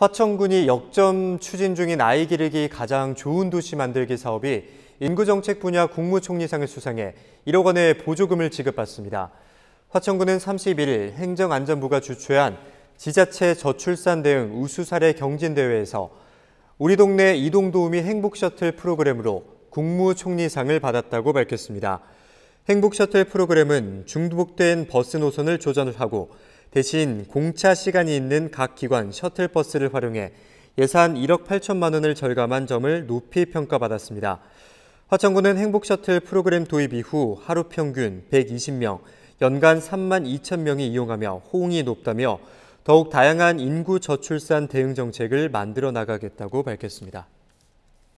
화천군이 역점 추진 중인 아이 기르기 가장 좋은 도시 만들기 사업이 인구정책 분야 국무총리상을 수상해 1억 원의 보조금을 지급받습니다. 화천군은 31일 행정안전부가 주최한 지자체 저출산 대응 우수 사례 경진대회에서 우리 동네 이동도우미 행복셔틀 프로그램으로 국무총리상을 받았다고 밝혔습니다. 행복셔틀 프로그램은 중복된 버스 노선을 조전하고 대신 공차 시간이 있는 각 기관 셔틀버스를 활용해 예산 1억 8천만 원을 절감한 점을 높이 평가받았습니다. 화천군은 행복 셔틀 프로그램 도입 이후 하루 평균 120명, 연간 3만 2천 명이 이용하며 호응이 높다며 더욱 다양한 인구 저출산 대응 정책을 만들어 나가겠다고 밝혔습니다.